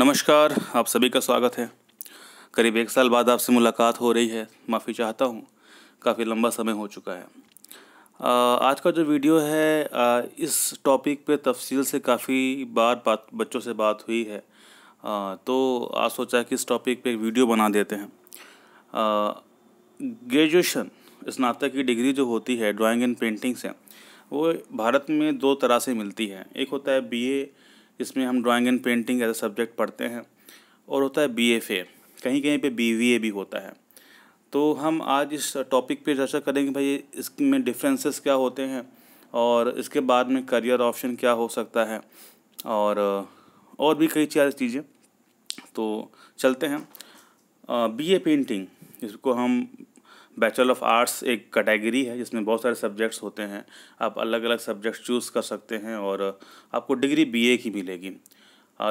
नमस्कार आप सभी का स्वागत है करीब एक साल बाद आपसे मुलाकात हो रही है माफ़ी चाहता हूँ काफ़ी लंबा समय हो चुका है आज का जो वीडियो है इस टॉपिक पे तफसील से काफ़ी बार बात बच्चों से बात हुई है तो आज सोचा कि इस टॉपिक पे एक वीडियो बना देते हैं ग्रेजुएशन स्नातक की डिग्री जो होती है ड्राइंग एंड पेंटिंग से वो भारत में दो तरह से मिलती है एक होता है बीए इसमें हम drawing and painting as a subject पढ़ते हैं और होता है बी एफ ए कहीं कहीं पे बी वी ए भी होता है तो हम आज इस टॉपिक पे चर्चा करेंगे भाई इसमें डिफरेंसेस क्या होते हैं और इसके बाद में करियर ऑप्शन क्या हो सकता है और और भी कई चार चीज़ें तो चलते हैं बी ए पेंटिंग इसको हम बैचलर ऑफ आर्ट्स एक कैटेगरी है जिसमें बहुत सारे सब्जेक्ट्स होते हैं आप अलग अलग सब्जेक्ट्स चूज़ कर सकते हैं और आपको डिग्री बीए की मिलेगी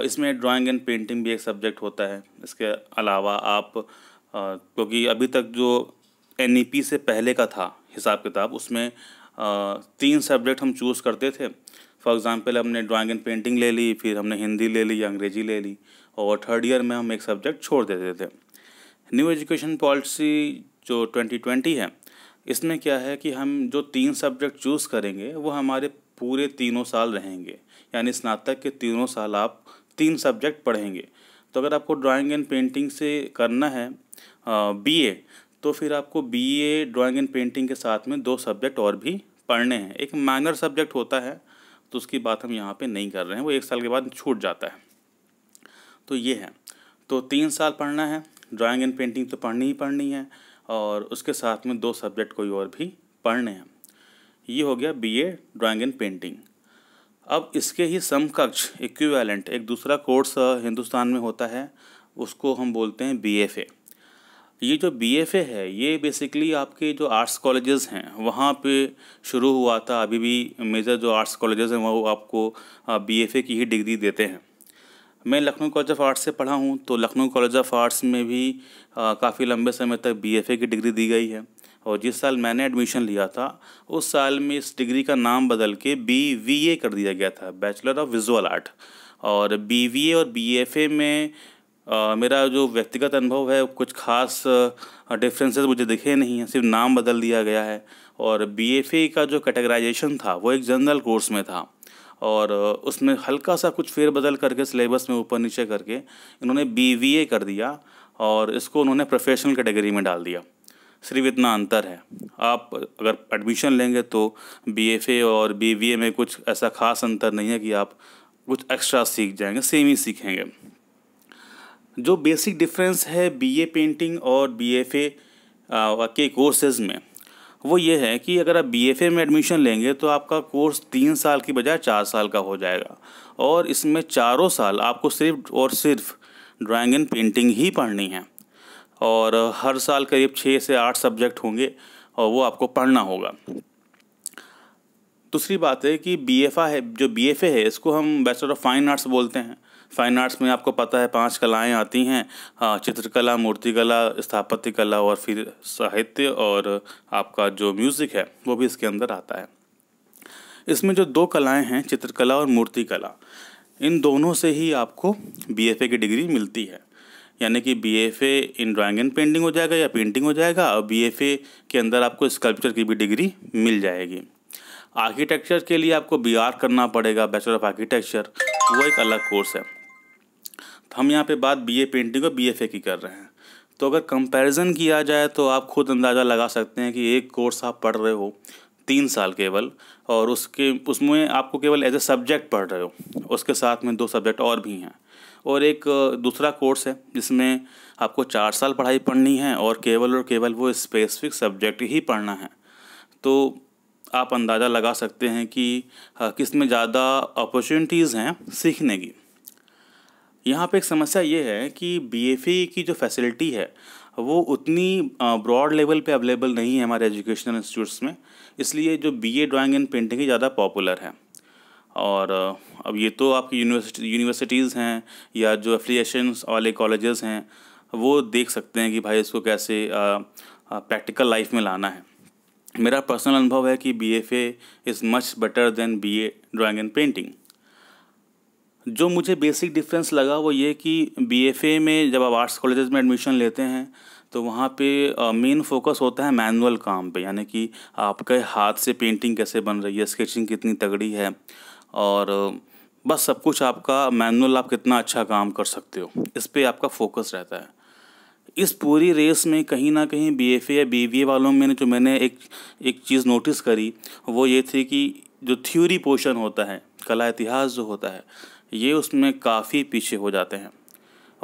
इसमें ड्राइंग एंड पेंटिंग भी एक सब्जेक्ट होता है इसके अलावा आप क्योंकि अभी तक जो एन e से पहले का था हिसाब किताब उसमें तीन सब्जेक्ट हम चूज़ करते थे फॉर एग्ज़ाम्पल हमने ड्राइंग एंड पेंटिंग ले ली फिर हमने हिंदी ले ली अंग्रेजी ले ली और थर्ड ईयर में हम एक सब्जेक्ट छोड़ देते थे न्यू एजुकेशन पॉलिसी जो 2020 है इसमें क्या है कि हम जो तीन सब्जेक्ट चूज़ करेंगे वो हमारे पूरे तीनों साल रहेंगे यानी स्नातक के तीनों साल आप तीन सब्जेक्ट पढ़ेंगे तो अगर आपको ड्राइंग एंड पेंटिंग से करना है बी ए तो फिर आपको B A drawing and painting के साथ में दो सब्जेक्ट और भी पढ़ने हैं एक माइनर सब्जेक्ट होता है तो उसकी बात हम यहाँ पे नहीं कर रहे हैं वो एक साल के बाद छूट जाता है तो ये है तो तीन साल पढ़ना है ड्राइंग एंड पेंटिंग तो पढ़नी ही पढ़नी है और उसके साथ में दो सब्जेक्ट कोई और भी पढ़ने हैं ये हो गया बीए ड्राइंग एंड पेंटिंग अब इसके ही समकक्ष इक्विवेलेंट एक दूसरा कोर्स हिंदुस्तान में होता है उसको हम बोलते हैं बीएफए ये जो बीएफए है ये बेसिकली आपके जो आर्ट्स कॉलेजेस हैं वहाँ पे शुरू हुआ था अभी भी मेजर जो आर्ट्स कॉलेजेस हैं वो आपको बीएफए की ही डिग्री देते हैं मैं लखनऊ कॉलेज ऑफ आर्ट्स से पढ़ा हूँ तो लखनऊ कॉलेज ऑफ आर्ट्स में भी काफ़ी लंबे समय तक बी की डिग्री दी गई है और जिस साल मैंने एडमिशन लिया था उस साल में इस डिग्री का नाम बदल के बी वी ए कर दिया गया था बैचलर ऑफ विजुअल आर्ट और बी वी ए और बी एफ ए में आ, मेरा जो व्यक्तिगत अनुभव है कुछ खास डिफरेंसेस मुझे दिखे नहीं हैं सिर्फ नाम बदल दिया गया है और बी एफ ए का जो कैटेगराइजेशन था वो एक जनरल कोर्स में था और उसमें हल्का सा कुछ फेरबदल करके सिलेबस में ऊपर नीचे करके इन्होंने बी कर दिया और इसको उन्होंने प्रोफेशनल कैटेगरी में डाल दिया सिर्फ इतना अंतर है आप अगर एडमिशन लेंगे तो बी और बी में कुछ ऐसा खास अंतर नहीं है कि आप कुछ एक्स्ट्रा सीख जाएंगे सेम ही सीखेंगे जो बेसिक डिफरेंस है बी पेंटिंग और ए के कोर्सेज़ में वो ये है कि अगर आप बीएफए में एडमिशन लेंगे तो आपका कोर्स तीन साल की बजाय चार साल का हो जाएगा और इसमें चारों साल आपको सिर्फ और सिर्फ ड्राइंग एंड पेंटिंग ही पढ़नी है और हर साल करीब छः से आठ सब्जेक्ट होंगे और वो आपको पढ़ना होगा दूसरी बात है कि बी एफ है जो बी एफ है इसको हम बैचलर ऑफ फाइन आर्ट्स बोलते हैं फ़ाइन आर्ट्स में आपको पता है पांच कलाएं आती हैं हाँ, चित्रकला मूर्तिकला स्थापत्य कला और फिर साहित्य और आपका जो म्यूज़िक है वो भी इसके अंदर आता है इसमें जो दो कलाएं हैं चित्रकला और मूर्तिकला इन दोनों से ही आपको बी की डिग्री मिलती है यानी कि B F A in drawing and painting हो जाएगा या पेंटिंग हो जाएगा और बी एफ ए के अंदर आपको स्कल्पचर की भी डिग्री मिल जाएगी आर्किटेक्चर के लिए आपको बी आर करना पड़ेगा बैचलर ऑफ आर्किटेक्चर वो एक अलग कोर्स है हम यहाँ पे बात बीए पेंटिंग और बीएफए की कर रहे हैं तो अगर कंपैरिजन किया जाए तो आप खुद अंदाज़ा लगा सकते हैं कि एक कोर्स आप पढ़ रहे हो तीन साल केवल और उसके उसमें आपको केवल एज ए सब्जेक्ट पढ़ रहे हो उसके साथ में दो सब्जेक्ट और भी हैं और एक दूसरा कोर्स है जिसमें आपको चार साल पढ़ाई पढ़नी है और केवल और केवल वो स्पेसिफिक सब्जेक्ट ही पढ़ना है तो आप अंदाज़ा लगा सकते हैं कि हाँ, किस में ज़्यादा अपॉर्चुनिटीज़ हैं सीखने की यहाँ पे एक समस्या ये है कि बी e की जो फैसिलिटी है वो उतनी ब्रॉड लेवल पे अवेलेबल नहीं है हमारे एजुकेशनल इंस्टीट्यूट्स में इसलिए जो B A drawing and painting ही ज़्यादा पॉपुलर है और अब ये तो आपकी यूनिवर्सिटी यूनिवर्सिटीज़ हैं या जो एफिलिएशन वाले कॉलेजेस हैं वो देख सकते हैं कि भाई इसको कैसे प्रैक्टिकल लाइफ में लाना है मेरा पर्सनल अनुभव है कि B F A is much better than B A drawing and painting जो मुझे बेसिक डिफरेंस लगा वो ये कि ए में जब आप आर्ट्स कॉलेजेस में एडमिशन लेते हैं तो वहाँ पे मेन फोकस होता है मैनुअल काम पे यानी कि आपके हाथ से पेंटिंग कैसे बन रही है स्केचिंग कितनी तगड़ी है और बस सब कुछ आपका मैनुअल आप कितना अच्छा काम कर सकते हो इस पर आपका फोकस रहता है इस पूरी रेस में कहीं ना कहीं बी एफ ए या बी बी ए वालों में जो मैंने एक एक चीज़ नोटिस करी वो ये थी कि जो थ्योरी पोर्शन होता है कला इतिहास जो होता है ये उसमें काफ़ी पीछे हो जाते हैं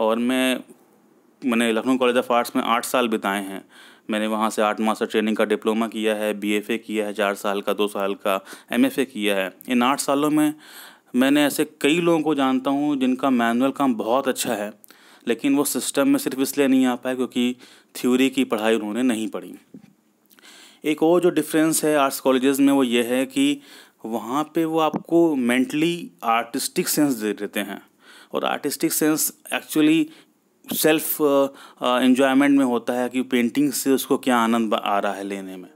और मैं मैंने लखनऊ कॉलेज ऑफ आर्ट्स में आठ साल बिताए हैं मैंने वहाँ से आठ मास्टर ट्रेनिंग का डिप्लोमा किया है बी किया है चार साल का दो साल का एम किया है इन आठ सालों में मैंने ऐसे कई लोगों को जानता हूँ जिनका मैनुअल काम बहुत अच्छा है लेकिन वो सिस्टम में सिर्फ इसलिए नहीं आ पाए क्योंकि थ्योरी की पढ़ाई उन्होंने नहीं पढ़ी एक और जो डिफरेंस है आर्ट्स कॉलेजेस में वो ये है कि वहाँ पे वो आपको मेंटली आर्टिस्टिक सेंस दे देते हैं और artistic sense actually self enjoyment में होता है कि पेंटिंग से उसको क्या आनंद आ रहा है लेने में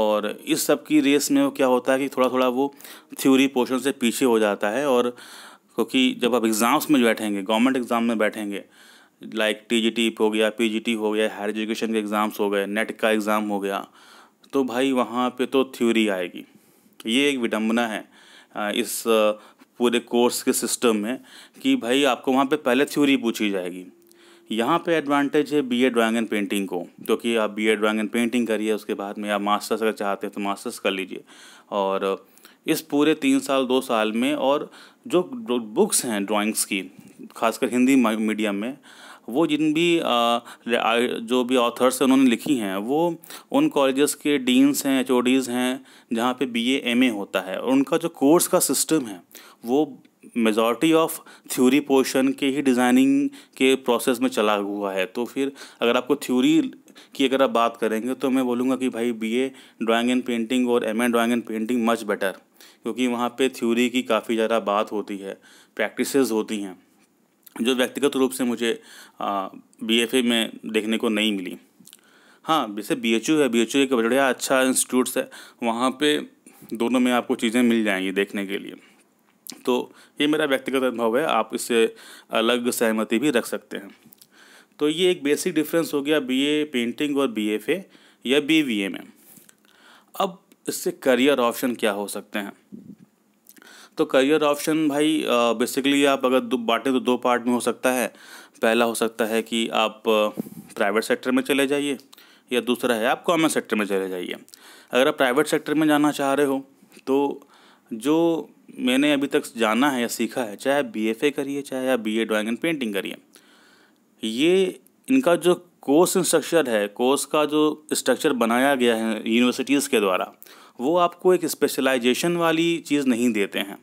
और इस सब की रेस में वो क्या होता है कि थोड़ा थोड़ा वो थ्योरी पोर्शन से पीछे हो जाता है और क्योंकि जब आप एग्ज़ाम्स में बैठेंगे गवर्नमेंट एग्ज़ाम में बैठेंगे लाइक टी जी टी हो गया पी जी टी हो गया हायर एजुकेशन के एग्ज़ाम्स हो गए नेट का एग्ज़ाम हो गया तो भाई वहाँ पे तो थ्योरी आएगी ये एक विडम्बना है इस पूरे कोर्स के सिस्टम में कि भाई आपको वहाँ पे पहले थ्योरी पूछी जाएगी यहाँ पे एडवांटेज है B A drawing and painting को क्योंकि आप B A drawing and painting करिए उसके बाद में आप मास्टर्स अगर चाहते हैं तो मास्टर्स कर लीजिए और इस पूरे तीन साल दो साल में और जो बुक्स हैं ड्राइंग्स की खासकर हिंदी मीडियम में वो जिन भी जो भी ऑथर्स हैं उन्होंने लिखी हैं वो उन कॉलेजेस के डीन्स हैं एच हैं जहाँ पे बी एम होता है और उनका जो कोर्स का सिस्टम है वो मेजॉरिटी ऑफ थ्योरी पोर्शन के ही डिज़ाइनिंग के प्रोसेस में चला हुआ है तो फिर अगर आपको थ्योरी की अगर आप बात करेंगे तो मैं बोलूँगा कि भाई B A drawing and painting और M A drawing and painting much better क्योंकि वहाँ पे थ्योरी की काफ़ी ज़्यादा बात होती है प्रैक्टिसेस होती हैं जो व्यक्तिगत रूप से मुझे बी एफ ए में देखने को नहीं मिली हाँ जैसे बी एच यू है बी एच यू एक बढ़िया अच्छा इंस्टीट्यूट्स है वहाँ पे दोनों में आपको चीज़ें मिल जाएंगी देखने के लिए तो ये मेरा व्यक्तिगत अनुभव है आप इससे अलग सहमति भी रख सकते हैं तो ये एक बेसिक डिफरेंस हो गया बी ए पेंटिंग और बी एफ ए या बी ए में अब इससे करियर ऑप्शन क्या हो सकते हैं तो करियर ऑप्शन भाई बेसिकली आप अगर दो बांटें तो दो पार्ट में हो सकता है पहला हो सकता है कि आप प्राइवेट सेक्टर में चले जाइए या दूसरा है आप कॉमर्स सेक्टर में चले जाइए अगर आप प्राइवेट सेक्टर में जाना चाह रहे हो तो जो मैंने अभी तक जाना है या सीखा है चाहे आप बी करिए चाहे आप B A drawing and painting करिए ये इनका जो कोर्स स्ट्रक्चर है कोर्स का जो स्ट्रक्चर बनाया गया है यूनिवर्सिटीज़ के द्वारा वो आपको एक स्पेशलाइजेशन वाली चीज़ नहीं देते हैं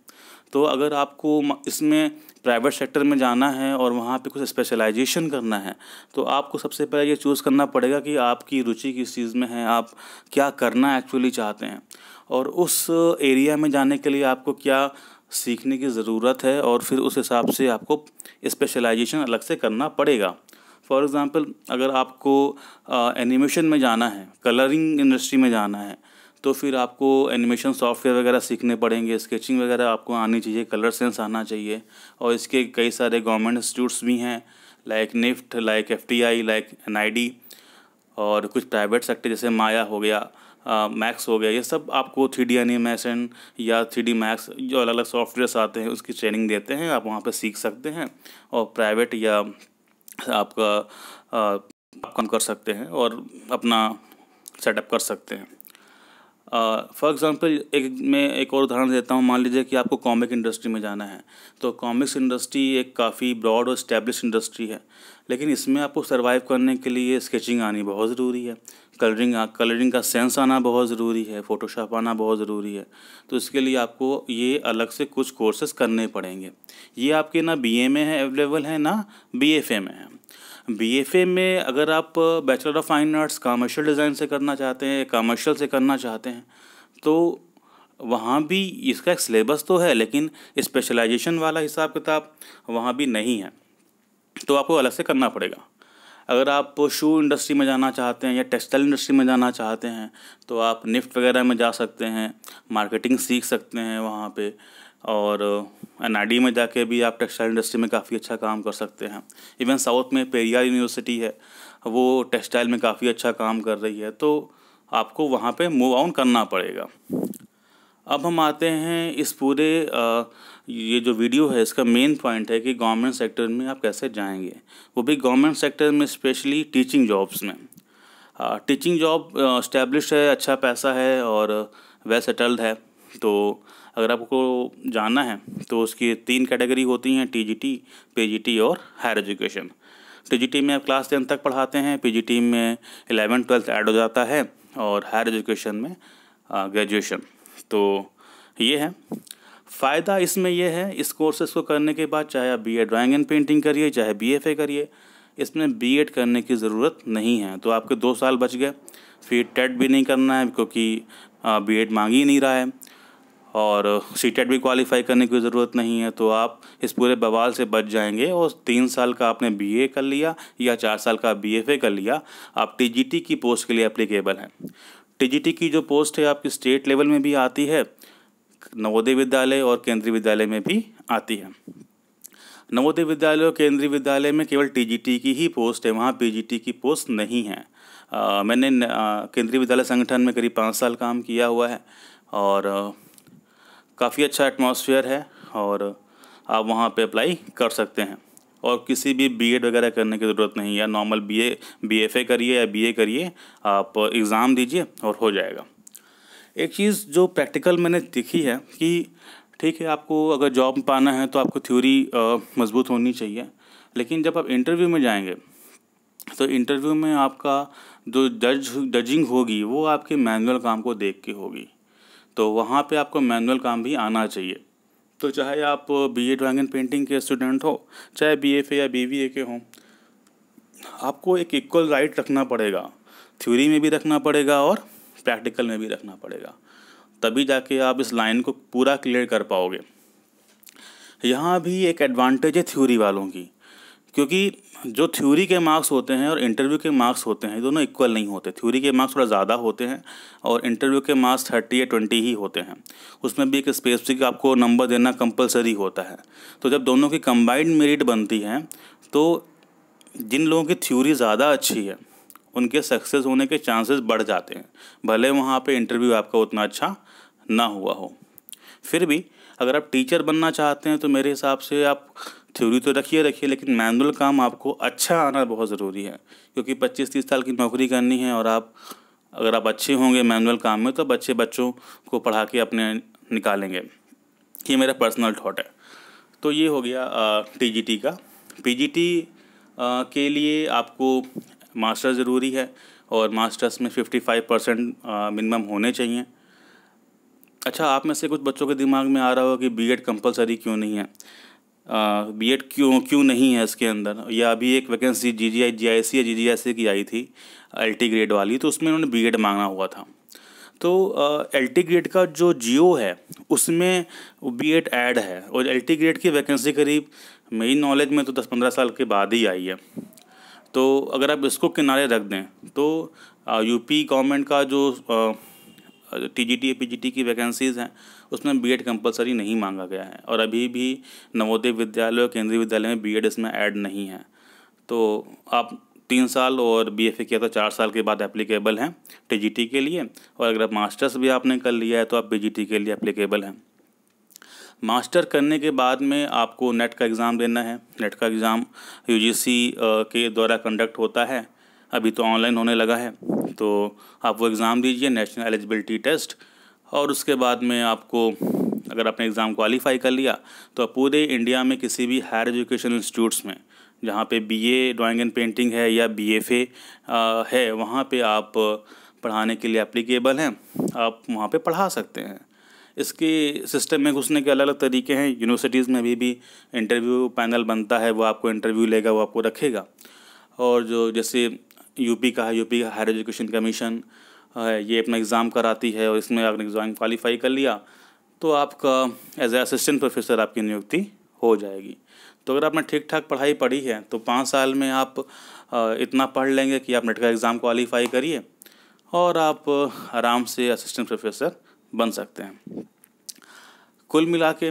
तो अगर आपको इसमें प्राइवेट सेक्टर में जाना है और वहाँ पे कुछ स्पेशलाइजेशन करना है तो आपको सबसे पहले ये चूज़ करना पड़ेगा कि आपकी रुचि किस चीज़ में है आप क्या करना एक्चुअली चाहते हैं और उस एरिया में जाने के लिए आपको क्या सीखने की ज़रूरत है और फिर उस हिसाब से आपको स्पेशलाइजेशन अलग से करना पड़ेगा फॉर एग्ज़ाम्पल अगर आपको एनिमेशन में जाना है कलरिंग इंडस्ट्री में जाना है तो फिर आपको एनिमेशन सॉफ्टवेयर वगैरह सीखने पड़ेंगे स्केचिंग वगैरह आपको आनी चाहिए कलर सेंस आना चाहिए और इसके कई सारे गवर्नमेंट इंस्टीट्यूट्स भी हैं like NIFT like F like N और कुछ प्राइवेट सेक्टर जैसे माया हो गया मैक्स हो गया ये सब आपको थ्री डी एनिमेशन या थ्री डी मैक्स जो अलग अलग सॉफ्टवेयर्स आते हैं उसकी ट्रेनिंग देते हैं आप वहाँ पर सीख सकते हैं और प्राइवेट या आपका आप काम कर सकते हैं और अपना सेटअप कर सकते हैं फॉर एग्ज़ाम्पल एक मैं एक और उदाहरण देता हूँ मान लीजिए कि आपको कॉमिक इंडस्ट्री में जाना है तो कॉमिक्स इंडस्ट्री एक काफ़ी ब्रॉड और स्टैब्लिश इंडस्ट्री है लेकिन इसमें आपको सर्वाइव करने के लिए स्केचिंग आनी बहुत ज़रूरी है कलरिंग कलरिंग का सेंस आना बहुत ज़रूरी है फ़ोटोशॉप आना बहुत ज़रूरी है तो इसके लिए आपको ये अलग से कुछ कोर्सेस करने पड़ेंगे ये आपके ना बी में है अवेलेबल है ना बी में है बीएफए में अगर आप bachelor of fine arts commercial design से करना चाहते हैं कमर्शियल से करना चाहते हैं तो वहाँ भी इसका एक सिलेबस तो है लेकिन स्पेशलाइजेशन वाला हिसाब किताब वहाँ भी नहीं है तो आपको अलग से करना पड़ेगा अगर आप शू इंडस्ट्री में जाना चाहते हैं या टेक्सटाइल इंडस्ट्री में जाना चाहते हैं तो आप निफ्ट वगैरह में जा सकते हैं मार्केटिंग सीख सकते हैं वहाँ पर और एनआईडी में जाके भी आप टेक्सटाइल इंडस्ट्री में काफ़ी अच्छा काम कर सकते हैं इवन साउथ में पेरियार यूनिवर्सिटी है वो टेक्सटाइल में काफ़ी अच्छा काम कर रही है तो आपको वहाँ पे मूव ऑन करना पड़ेगा अब हम आते हैं इस पूरे ये जो वीडियो है इसका मेन पॉइंट है कि गवर्नमेंट सेक्टर में आप कैसे जाएंगे वो भी गवर्नमेंट सेक्टर में स्पेशली टीचिंग जॉब्स में टीचिंग जॉब इस्टेब्लिश है अच्छा पैसा है और वेल सेटल्ड है तो अगर आपको जानना है तो उसकी तीन कैटेगरी होती हैं जी टी और higher education T G T में आप क्लास टेन तक पढ़ाते हैं पी जी टी में एलेवन ट्वेल्थ ऐड हो जाता है और हायर एजुकेशन में ग्रेजुएशन तो ये है फ़ायदा इसमें यह है इस कोर्सेस को करने के बाद चाहे आप B A drawing and painting करिए चाहे बी एफ ए करिए इसमें बी एड करने की ज़रूरत नहीं है तो आपके दो साल बच गए फिर टेट भी नहीं करना है क्योंकि बी एड मांग ही नहीं रहा है और सी टेट भी क्वालिफाई करने की ज़रूरत नहीं है तो आप इस पूरे बवाल से बच जाएंगे और तीन साल का आपने बी कर लिया या चार साल का बी कर लिया आप टी की पोस्ट के लिए अप्लीकेबल हैं टी की जो पोस्ट है आपकी स्टेट लेवल में भी आती है नवोदय विद्यालय और केंद्रीय विद्यालय में भी आती है नवोदय विद्यालय और केंद्रीय विद्यालय में केवल टी की ही पोस्ट है वहाँ पी की पोस्ट नहीं है आ, मैंने केंद्रीय विद्यालय संगठन में करीब पाँच साल काम किया हुआ है और काफ़ी अच्छा एटमॉस्फेयर है और आप वहाँ पे अप्लाई कर सकते हैं और किसी भी बीएड वगैरह करने की ज़रूरत नहीं है नॉर्मल बीए बीएफए करिए या बीए करिए आप एग्ज़ाम दीजिए और हो जाएगा एक चीज़ जो प्रैक्टिकल मैंने देखी है कि ठीक है आपको अगर जॉब पाना है तो आपको थ्योरी मजबूत होनी चाहिए लेकिन जब आप इंटरव्यू में जाएंगे तो इंटरव्यू में आपका जो जज जजिंग होगी वो आपके मैनुअल काम को देख के होगी तो वहाँ पे आपको मैनुअल काम भी आना चाहिए तो चाहे आप B A drawing and painting के स्टूडेंट हो चाहे बी एफ ए या बी वी ए के हों आपको एक इक्वल राइट रखना पड़ेगा थ्योरी में भी रखना पड़ेगा और प्रैक्टिकल में भी रखना पड़ेगा तभी जाके आप इस लाइन को पूरा क्लियर कर पाओगे यहाँ भी एक एडवांटेज है थ्योरी वालों की क्योंकि जो थ्योरी के मार्क्स होते हैं और इंटरव्यू के मार्क्स होते हैं दोनों इक्वल नहीं होते थ्योरी के मार्क्स थोड़ा ज़्यादा होते हैं और इंटरव्यू के मार्क्स थर्टी या ट्वेंटी ही होते हैं उसमें भी एक स्पेसिफिक आपको नंबर देना कंपलसरी होता है तो जब दोनों की कंबाइंड मेरिट बनती है तो जिन लोगों की थ्योरी ज़्यादा अच्छी है उनके सक्सेस होने के चांसेस बढ़ जाते हैं भले वहाँ पे इंटरव्यू आपका उतना अच्छा ना हुआ हो फिर भी अगर आप टीचर बनना चाहते हैं तो मेरे हिसाब से आप थ्योरी तो रखिए रखिए लेकिन मैनुअल काम आपको अच्छा आना बहुत ज़रूरी है क्योंकि पच्चीस तीस साल की नौकरी करनी है और आप अगर आप अच्छे होंगे मैनुअल काम में तो बच्चे बच्चों को पढ़ा के अपने निकालेंगे ये मेरा पर्सनल थाट है तो ये हो गया टी का पी के लिए आपको मास्टर ज़रूरी है और मास्टर्स में 55 परसेंट मिनिमम होने चाहिए अच्छा आप में से कुछ बच्चों के दिमाग में आ रहा हो कि बीएड कंपलसरी क्यों नहीं है बी एड क्यों क्यों नहीं है इसके अंदर या अभी एक वैकेंसी जी जी आई जी आई सी या जी जी आई सी की आई थी एल टी ग्रेड वाली तो उसमें उन्होंने बी एड मांगा हुआ था तो एल टी ग्रेड का जो जियो है उसमें बी एड ऐड है और एल टी ग्रेड की वैकेंसी करीब मेरी नॉलेज में तो दस पंद्रह साल के बाद ही आई है तो अगर आप इसको किनारे रख दें तो यूपी गवर्नमेंट का जो T G T P G T की वैकेंसीज़ हैं उसमें बी एड कंपल्सरी नहीं मांगा गया है और अभी भी नवोदय विद्यालय और केंद्रीय विद्यालय में बी एड इसमें ऐड नहीं है तो आप तीन साल और बी एफ ए किया तो चार साल के बाद एप्लीकेबल हैं टी जी टी के लिए और अगर आप मास्टर्स भी आपने कर लिया है तो आप पी के लिए एप्लीकेबल हैं मास्टर करने के बाद में आपको नेट का एग्ज़ाम देना है नेट का एग्ज़ाम यू जी सी के द्वारा कंडक्ट होता है अभी तो ऑनलाइन होने लगा है तो आप वो एग्ज़ाम दीजिए नेशनल एलिजिबिलिटी टेस्ट और उसके बाद में आपको अगर आपने एग्ज़ाम क्वालिफाई कर लिया तो आप पूरे इंडिया में किसी भी हायर एजुकेशन इंस्टीट्यूट्स में जहाँ पे बीए ड्राइंग एंड पेंटिंग है या बीएफए है वहाँ पे आप पढ़ाने के लिए एप्लीकेबल हैं आप वहाँ पे पढ़ा सकते हैं इसके सिस्टम में घुसने के अलग अलग तरीके हैं यूनिवर्सिटीज़ में अभी भी इंटरव्यू पैनल बनता है वो आपको इंटरव्यू लेगा वो आपको रखेगा और जो जैसे यूपी का है यूपी का हायर एजुकेशन कमीशन ये अपना एग्ज़ाम कराती है और इसमें आपने एग्ज़ाम क्वालिफाई कर लिया तो आपका एज ए असिस्टेंट प्रोफेसर आपकी नियुक्ति हो जाएगी तो अगर आपने ठीक ठाक पढ़ाई पढ़ी है तो पाँच साल में आप इतना पढ़ लेंगे कि आप नेट का एग्ज़ाम क्वालिफाई करिए और आप आराम से असिस्टेंट प्रोफेसर बन सकते हैं कुल मिला के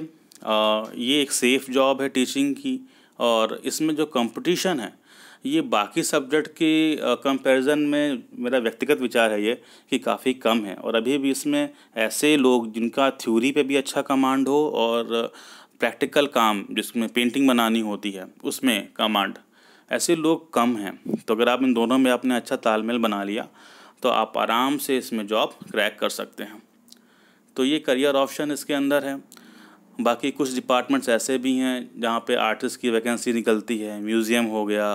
ये एक सेफ़ जॉब है टीचिंग की और इसमें जो कंपटीशन है ये बाकी सब्जेक्ट की कंपैरिजन में मेरा व्यक्तिगत विचार है ये कि काफ़ी कम है और अभी भी इसमें ऐसे लोग जिनका थ्योरी पे भी अच्छा कमांड हो और प्रैक्टिकल काम जिसमें पेंटिंग बनानी होती है उसमें कमांड ऐसे लोग कम हैं तो अगर आप इन दोनों में आपने अच्छा तालमेल बना लिया तो आप आराम से इसमें जॉब क्रैक कर सकते हैं तो ये करियर ऑप्शन इसके अंदर है बाकी कुछ डिपार्टमेंट्स ऐसे भी हैं जहाँ पे आर्टिस्ट की वैकेंसी निकलती है म्यूज़ियम हो गया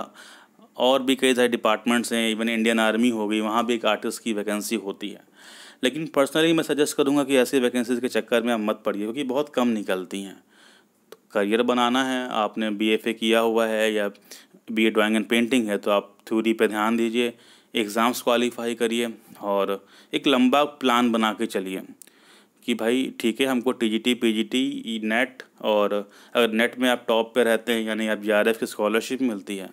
और भी कई सारे डिपार्टमेंट्स हैं इवन इंडियन आर्मी हो गई वहाँ भी एक आर्टिस्ट की वैकेंसी होती है लेकिन पर्सनली मैं सजेस्ट करूँगा कि ऐसी वैकेंसीज के चक्कर में आप मत पड़िए क्योंकि बहुत कम निकलती हैं तो करियर बनाना है आपने बी किया हुआ है या B A drawing and painting है तो आप थ्योरी पर ध्यान दीजिए एग्ज़ाम्स क्वालिफाई करिए और एक लंबा प्लान बना के चलिए कि भाई ठीक है हमको T G T P G T NET और अगर नेट में आप टॉप पे रहते हैं यानी आप जी आर एफ की स्कॉलरशिप मिलती है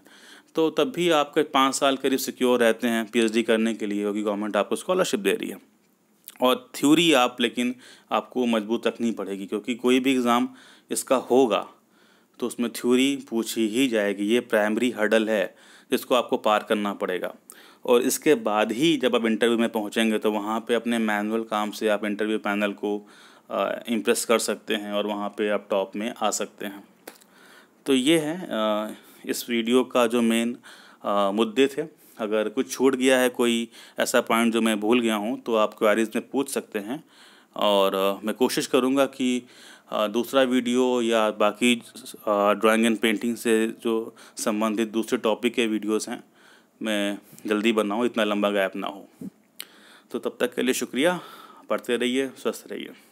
तो तब भी आपके पाँच साल करीब सिक्योर रहते हैं पीएचडी करने के लिए क्योंकि गवर्नमेंट आपको स्कॉलरशिप दे रही है और थ्योरी आप लेकिन आपको मजबूत रखनी पड़ेगी क्योंकि कोई भी एग्ज़ाम इसका होगा तो उसमें थ्योरी पूछी ही जाएगी ये प्राइमरी हर्डल है जिसको आपको पार करना पड़ेगा और इसके बाद ही जब आप इंटरव्यू में पहुंचेंगे तो वहाँ पे अपने मैनुअल काम से आप इंटरव्यू पैनल को इम्प्रेस कर सकते हैं और वहाँ पे आप टॉप में आ सकते हैं तो ये है आ, इस वीडियो का जो मेन मुद्दे थे अगर कुछ छूट गया है कोई ऐसा पॉइंट जो मैं भूल गया हूँ तो आप क्वारीज में पूछ सकते हैं और मैं कोशिश करूँगा कि दूसरा वीडियो या बाकी ड्राइंग एंड पेंटिंग से जो संबंधित दूसरे टॉपिक के वीडियोस हैं मैं जल्दी बनाऊँ इतना लंबा गैप ना हो तो तब तक के लिए शुक्रिया पढ़ते रहिए स्वस्थ रहिए